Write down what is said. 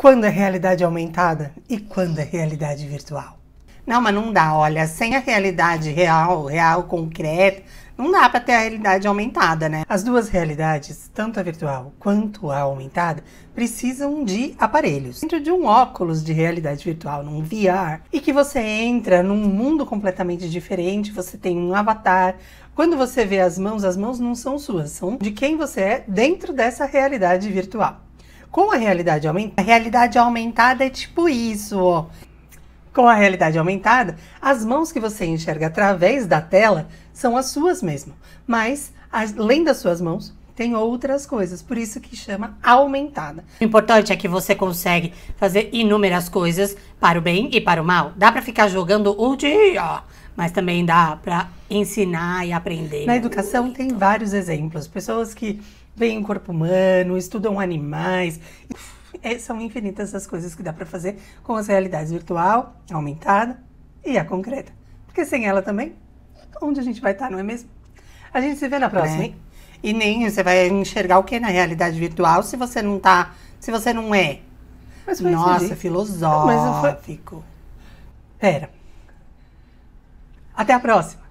Quando é realidade aumentada e quando é realidade virtual? Não, mas não dá, olha, sem a realidade real, real, concreta, não dá para ter a realidade aumentada, né? As duas realidades, tanto a virtual quanto a aumentada, precisam de aparelhos. Dentro de um óculos de realidade virtual, num VR, e que você entra num mundo completamente diferente, você tem um avatar. Quando você vê as mãos, as mãos não são suas, são de quem você é dentro dessa realidade virtual. Com a realidade aumentada, a realidade aumentada é tipo isso, ó. Com a realidade aumentada, as mãos que você enxerga através da tela são as suas mesmo, mas além das suas mãos, tem outras coisas, por isso que chama aumentada. O importante é que você consegue fazer inúmeras coisas para o bem e para o mal. Dá para ficar jogando o dia, mas também dá para ensinar e aprender. Na educação tem vários exemplos, pessoas que veem o corpo humano, estudam animais. É, são infinitas as coisas que dá para fazer com as realidades virtual, aumentada e a concreta. Porque sem ela também, onde a gente vai estar, tá, não é mesmo? A gente se vê na próxima, é. E nem você vai enxergar o que na realidade virtual se você não tá, se você não é. Mas foi Nossa, filosófico. Mas foi... Pera. Até a próxima.